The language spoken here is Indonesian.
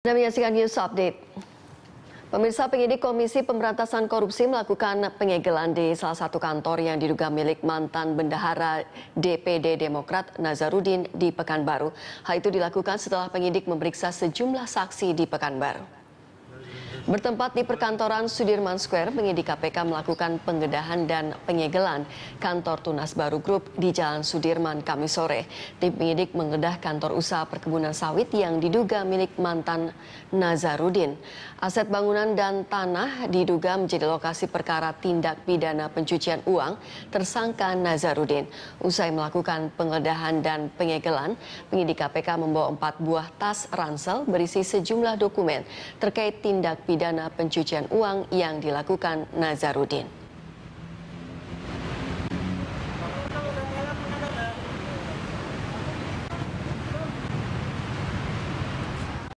Anda menyaksikan news update. Pemirsa penyidik Komisi Pemberantasan Korupsi melakukan penyegelan di salah satu kantor yang diduga milik mantan bendahara DPD Demokrat Nazarudin di Pekanbaru. Hal itu dilakukan setelah penyidik memeriksa sejumlah saksi di Pekanbaru. Bertempat di perkantoran Sudirman Square, penyidik KPK melakukan penggedahan dan penyegelan kantor Tunas Baru Group di Jalan Sudirman Kamis sore. Tim penyidik menggedah kantor usaha perkebunan sawit yang diduga milik mantan Nazarudin. Aset bangunan dan tanah diduga menjadi lokasi perkara tindak pidana pencucian uang tersangka Nazarudin. Usai melakukan penggedahan dan penyegelan, penyidik KPK membawa empat buah tas ransel berisi sejumlah dokumen terkait tindak pidana pidana pencucian uang yang dilakukan Nazarudin.